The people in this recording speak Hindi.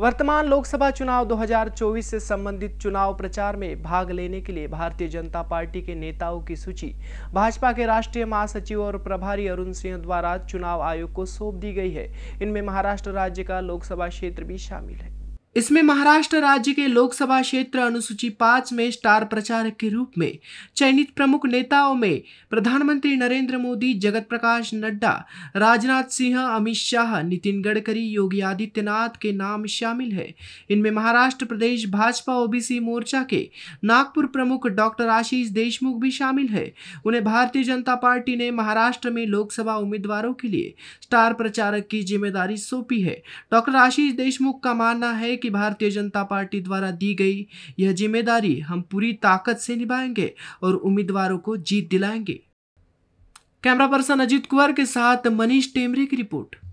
वर्तमान लोकसभा चुनाव 2024 से संबंधित चुनाव प्रचार में भाग लेने के लिए भारतीय जनता पार्टी के नेताओं की सूची भाजपा के राष्ट्रीय महासचिव और प्रभारी अरुण सिंह द्वारा चुनाव आयोग को सौंप दी गई है इनमें महाराष्ट्र राज्य का लोकसभा क्षेत्र भी शामिल है इसमें महाराष्ट्र राज्य के लोकसभा क्षेत्र अनुसूची पाँच में स्टार प्रचारक के रूप में चयनित प्रमुख नेताओं में प्रधानमंत्री नरेंद्र मोदी जगत प्रकाश नड्डा राजनाथ सिंह अमित शाह नितिन गडकरी योगी आदित्यनाथ के नाम शामिल है इनमें महाराष्ट्र प्रदेश भाजपा ओबीसी मोर्चा के नागपुर प्रमुख डॉक्टर आशीष देशमुख भी शामिल है उन्हें भारतीय जनता पार्टी ने महाराष्ट्र में लोकसभा उम्मीदवारों के लिए स्टार प्रचारक की जिम्मेदारी सौंपी है डॉक्टर आशीष देशमुख का मानना है कि भारतीय जनता पार्टी द्वारा दी गई यह जिम्मेदारी हम पूरी ताकत से निभाएंगे और उम्मीदवारों को जीत दिलाएंगे कैमरा पर्सन अजीत कुमार के साथ मनीष टेमरे की रिपोर्ट